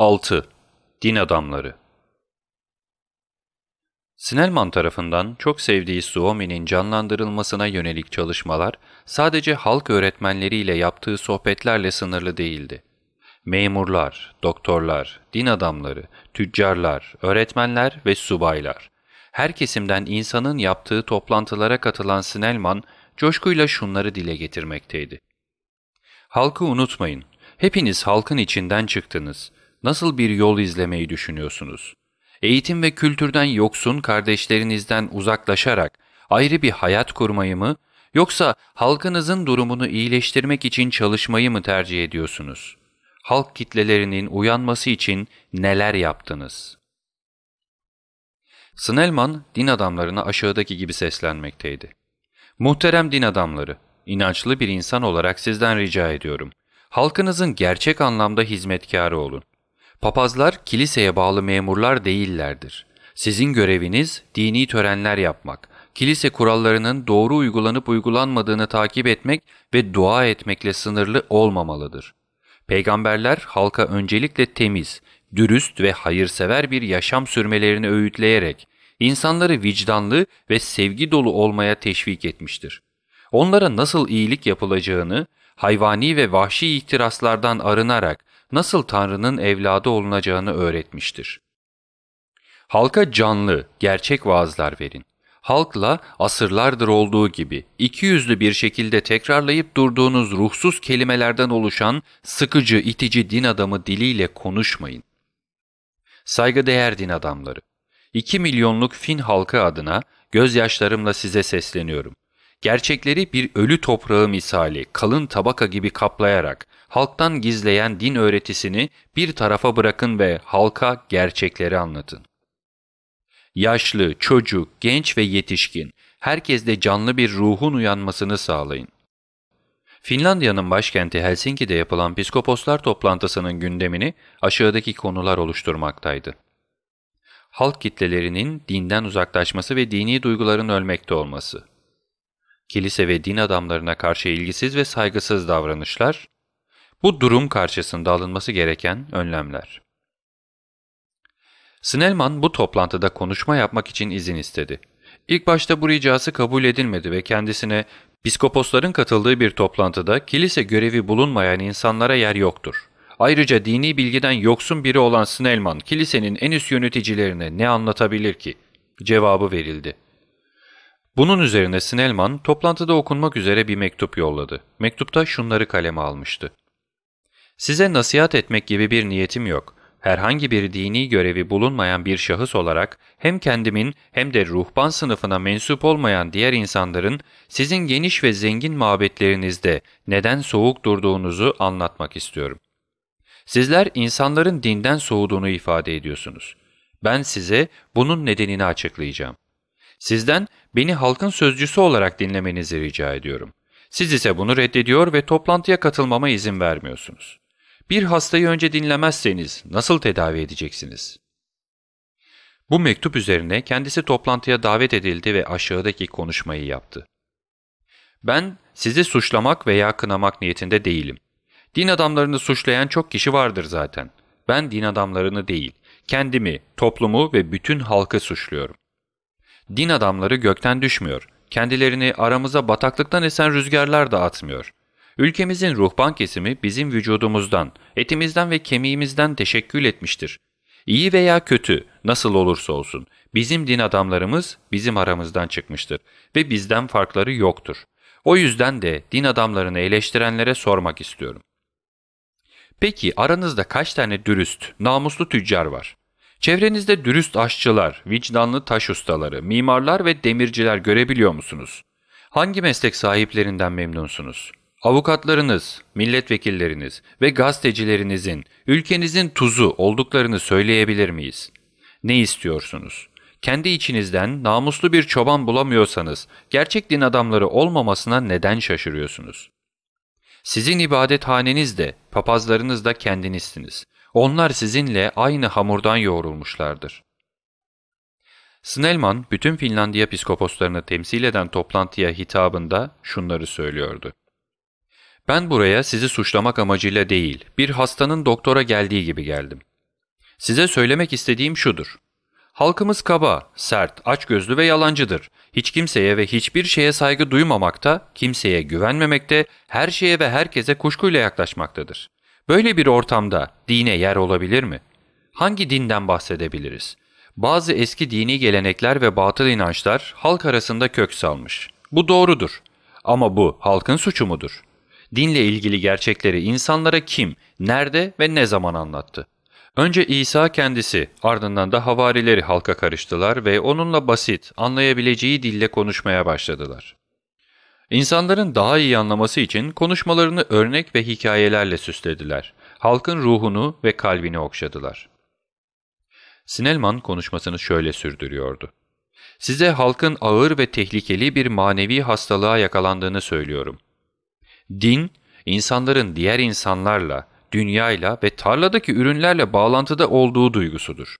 6. Din Adamları Sinelman tarafından çok sevdiği Suomi'nin canlandırılmasına yönelik çalışmalar sadece halk öğretmenleriyle yaptığı sohbetlerle sınırlı değildi. Memurlar, doktorlar, din adamları, tüccarlar, öğretmenler ve subaylar. Her kesimden insanın yaptığı toplantılara katılan Sinelman coşkuyla şunları dile getirmekteydi. Halkı unutmayın, hepiniz halkın içinden çıktınız nasıl bir yol izlemeyi düşünüyorsunuz? Eğitim ve kültürden yoksun kardeşlerinizden uzaklaşarak ayrı bir hayat kurmayı mı yoksa halkınızın durumunu iyileştirmek için çalışmayı mı tercih ediyorsunuz? Halk kitlelerinin uyanması için neler yaptınız? Snellman din adamlarına aşağıdaki gibi seslenmekteydi. Muhterem din adamları, inançlı bir insan olarak sizden rica ediyorum. Halkınızın gerçek anlamda hizmetkarı olun. Papazlar kiliseye bağlı memurlar değillerdir. Sizin göreviniz dini törenler yapmak, kilise kurallarının doğru uygulanıp uygulanmadığını takip etmek ve dua etmekle sınırlı olmamalıdır. Peygamberler halka öncelikle temiz, dürüst ve hayırsever bir yaşam sürmelerini öğütleyerek insanları vicdanlı ve sevgi dolu olmaya teşvik etmiştir. Onlara nasıl iyilik yapılacağını, hayvani ve vahşi ihtiraslardan arınarak nasıl Tanrı'nın evladı olunacağını öğretmiştir. Halka canlı, gerçek vaazlar verin. Halkla asırlardır olduğu gibi iki yüzlü bir şekilde tekrarlayıp durduğunuz ruhsuz kelimelerden oluşan sıkıcı, itici din adamı diliyle konuşmayın. Saygıdeğer din adamları, 2 milyonluk Fin halkı adına gözyaşlarımla size sesleniyorum. Gerçekleri bir ölü toprağı misali kalın tabaka gibi kaplayarak halktan gizleyen din öğretisini bir tarafa bırakın ve halka gerçekleri anlatın. Yaşlı, çocuk, genç ve yetişkin, herkeste canlı bir ruhun uyanmasını sağlayın. Finlandiya'nın başkenti Helsinki'de yapılan Piskoposlar toplantısının gündemini aşağıdaki konular oluşturmaktaydı. Halk kitlelerinin dinden uzaklaşması ve dini duyguların ölmekte olması. Kilise ve din adamlarına karşı ilgisiz ve saygısız davranışlar, bu durum karşısında alınması gereken önlemler. Snellman bu toplantıda konuşma yapmak için izin istedi. İlk başta bu ricası kabul edilmedi ve kendisine Piskoposların katıldığı bir toplantıda kilise görevi bulunmayan insanlara yer yoktur. Ayrıca dini bilgiden yoksun biri olan Snellman, kilisenin en üst yöneticilerine ne anlatabilir ki? Cevabı verildi. Bunun üzerine Snellman, toplantıda okunmak üzere bir mektup yolladı. Mektupta şunları kaleme almıştı. Size nasihat etmek gibi bir niyetim yok. Herhangi bir dini görevi bulunmayan bir şahıs olarak hem kendimin hem de ruhban sınıfına mensup olmayan diğer insanların sizin geniş ve zengin mabetlerinizde neden soğuk durduğunuzu anlatmak istiyorum. Sizler insanların dinden soğuduğunu ifade ediyorsunuz. Ben size bunun nedenini açıklayacağım. Sizden beni halkın sözcüsü olarak dinlemenizi rica ediyorum. Siz ise bunu reddediyor ve toplantıya katılmama izin vermiyorsunuz. Bir hastayı önce dinlemezseniz nasıl tedavi edeceksiniz? Bu mektup üzerine kendisi toplantıya davet edildi ve aşağıdaki konuşmayı yaptı. Ben sizi suçlamak veya kınamak niyetinde değilim. Din adamlarını suçlayan çok kişi vardır zaten. Ben din adamlarını değil, kendimi, toplumu ve bütün halkı suçluyorum. Din adamları gökten düşmüyor. Kendilerini aramıza bataklıktan esen rüzgarlar da atmıyor. Ülkemizin ruhban kesimi bizim vücudumuzdan, etimizden ve kemiğimizden teşekkül etmiştir. İyi veya kötü, nasıl olursa olsun, bizim din adamlarımız bizim aramızdan çıkmıştır ve bizden farkları yoktur. O yüzden de din adamlarını eleştirenlere sormak istiyorum. Peki aranızda kaç tane dürüst, namuslu tüccar var? Çevrenizde dürüst aşçılar, vicdanlı taş ustaları, mimarlar ve demirciler görebiliyor musunuz? Hangi meslek sahiplerinden memnunsunuz? Avukatlarınız, milletvekilleriniz ve gazetecilerinizin ülkenizin tuzu olduklarını söyleyebilir miyiz? Ne istiyorsunuz? Kendi içinizden namuslu bir çoban bulamıyorsanız gerçek din adamları olmamasına neden şaşırıyorsunuz? Sizin ibadethaneniz de, papazlarınız da kendinizsiniz. Onlar sizinle aynı hamurdan yoğrulmuşlardır. Snellman, bütün Finlandiya psikoposlarını temsil eden toplantıya hitabında şunları söylüyordu. Ben buraya sizi suçlamak amacıyla değil, bir hastanın doktora geldiği gibi geldim. Size söylemek istediğim şudur. Halkımız kaba, sert, açgözlü ve yalancıdır. Hiç kimseye ve hiçbir şeye saygı duymamakta, kimseye güvenmemekte, her şeye ve herkese kuşkuyla yaklaşmaktadır. Böyle bir ortamda dine yer olabilir mi? Hangi dinden bahsedebiliriz? Bazı eski dini gelenekler ve batıl inançlar halk arasında kök salmış. Bu doğrudur. Ama bu halkın suçu mudur? dinle ilgili gerçekleri insanlara kim, nerede ve ne zaman anlattı? Önce İsa kendisi, ardından da havarileri halka karıştılar ve onunla basit, anlayabileceği dille konuşmaya başladılar. İnsanların daha iyi anlaması için konuşmalarını örnek ve hikayelerle süslediler. Halkın ruhunu ve kalbini okşadılar. Sinelman konuşmasını şöyle sürdürüyordu. Size halkın ağır ve tehlikeli bir manevi hastalığa yakalandığını söylüyorum. Din, insanların diğer insanlarla, dünyayla ve tarladaki ürünlerle bağlantıda olduğu duygusudur.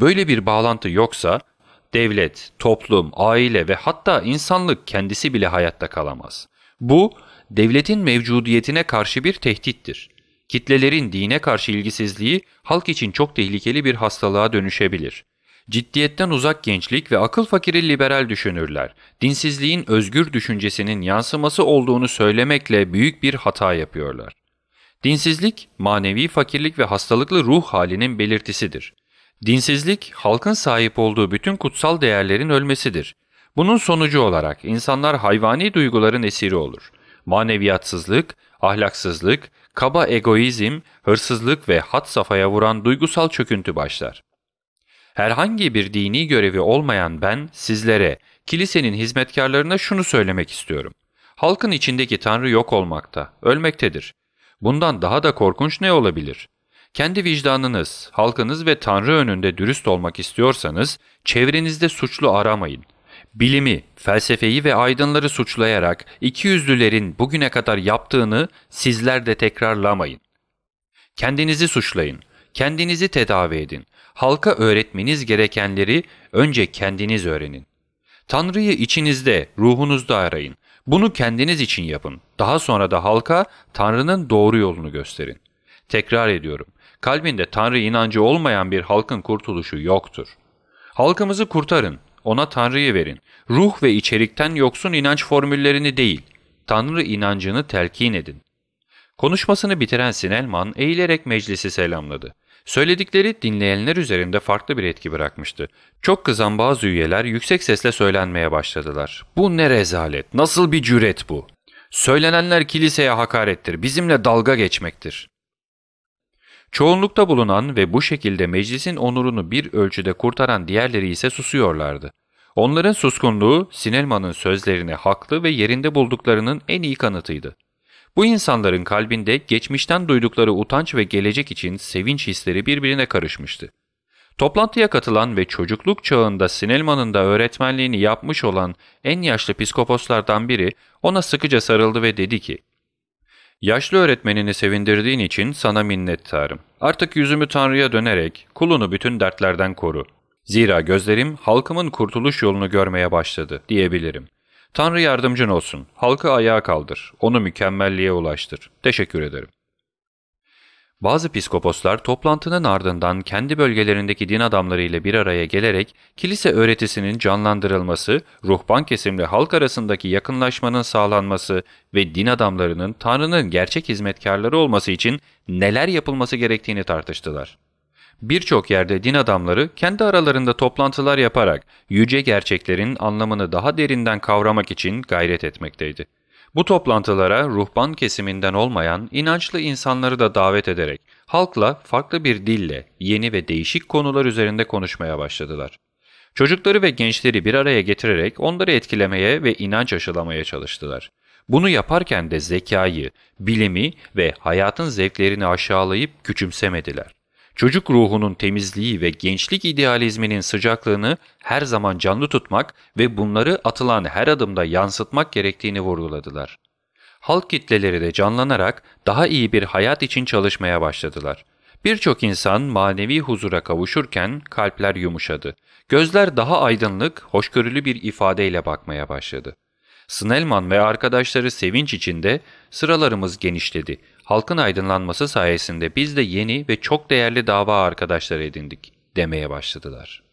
Böyle bir bağlantı yoksa, devlet, toplum, aile ve hatta insanlık kendisi bile hayatta kalamaz. Bu, devletin mevcudiyetine karşı bir tehdittir. Kitlelerin dine karşı ilgisizliği halk için çok tehlikeli bir hastalığa dönüşebilir. Ciddiyetten uzak gençlik ve akıl fakiri liberal düşünürler, dinsizliğin özgür düşüncesinin yansıması olduğunu söylemekle büyük bir hata yapıyorlar. Dinsizlik, manevi fakirlik ve hastalıklı ruh halinin belirtisidir. Dinsizlik, halkın sahip olduğu bütün kutsal değerlerin ölmesidir. Bunun sonucu olarak insanlar hayvani duyguların esiri olur. Maneviyatsızlık, ahlaksızlık, kaba egoizm, hırsızlık ve hat safhaya vuran duygusal çöküntü başlar herhangi bir dini görevi olmayan ben sizlere, kilisenin hizmetkarlarına şunu söylemek istiyorum. Halkın içindeki Tanrı yok olmakta, ölmektedir. Bundan daha da korkunç ne olabilir? Kendi vicdanınız, halkınız ve Tanrı önünde dürüst olmak istiyorsanız çevrenizde suçlu aramayın. Bilimi, felsefeyi ve aydınları suçlayarak ikiyüzlülerin bugüne kadar yaptığını sizler de tekrarlamayın. Kendinizi suçlayın, kendinizi tedavi edin halka öğretmeniz gerekenleri önce kendiniz öğrenin. Tanrı'yı içinizde, ruhunuzda arayın. Bunu kendiniz için yapın. Daha sonra da halka Tanrı'nın doğru yolunu gösterin. Tekrar ediyorum. Kalbinde Tanrı inancı olmayan bir halkın kurtuluşu yoktur. Halkımızı kurtarın. Ona Tanrı'yı verin. Ruh ve içerikten yoksun inanç formüllerini değil, Tanrı inancını telkin edin. Konuşmasını bitiren Sinelman eğilerek meclisi selamladı. Söyledikleri dinleyenler üzerinde farklı bir etki bırakmıştı. Çok kızan bazı üyeler yüksek sesle söylenmeye başladılar. Bu ne rezalet, nasıl bir cüret bu? Söylenenler kiliseye hakarettir, bizimle dalga geçmektir. Çoğunlukta bulunan ve bu şekilde meclisin onurunu bir ölçüde kurtaran diğerleri ise susuyorlardı. Onların suskunluğu Sinelman'ın sözlerini haklı ve yerinde bulduklarının en iyi kanıtıydı. Bu insanların kalbinde geçmişten duydukları utanç ve gelecek için sevinç hisleri birbirine karışmıştı. Toplantıya katılan ve çocukluk çağında Sinelman'ın da öğretmenliğini yapmış olan en yaşlı psikoposlardan biri ona sıkıca sarıldı ve dedi ki ''Yaşlı öğretmenini sevindirdiğin için sana minnettarım. Artık yüzümü Tanrı'ya dönerek kulunu bütün dertlerden koru. Zira gözlerim halkımın kurtuluş yolunu görmeye başladı diyebilirim. Tanrı yardımcın olsun. Halkı ayağa kaldır. Onu mükemmelliğe ulaştır. Teşekkür ederim. Bazı piskoposlar toplantının ardından kendi bölgelerindeki din adamları ile bir araya gelerek kilise öğretisinin canlandırılması, ruhban kesimli halk arasındaki yakınlaşmanın sağlanması ve din adamlarının Tanrı'nın gerçek hizmetkarları olması için neler yapılması gerektiğini tartıştılar. Birçok yerde din adamları kendi aralarında toplantılar yaparak yüce gerçeklerin anlamını daha derinden kavramak için gayret etmekteydi. Bu toplantılara ruhban kesiminden olmayan inançlı insanları da davet ederek halkla farklı bir dille yeni ve değişik konular üzerinde konuşmaya başladılar. Çocukları ve gençleri bir araya getirerek onları etkilemeye ve inanç aşılamaya çalıştılar. Bunu yaparken de zekayı, bilimi ve hayatın zevklerini aşağılayıp küçümsemediler çocuk ruhunun temizliği ve gençlik idealizminin sıcaklığını her zaman canlı tutmak ve bunları atılan her adımda yansıtmak gerektiğini vurguladılar. Halk kitleleri de canlanarak daha iyi bir hayat için çalışmaya başladılar. Birçok insan manevi huzura kavuşurken kalpler yumuşadı. Gözler daha aydınlık, hoşgörülü bir ifadeyle bakmaya başladı. Snellman ve arkadaşları sevinç içinde sıralarımız genişledi halkın aydınlanması sayesinde biz de yeni ve çok değerli dava arkadaşları edindik demeye başladılar.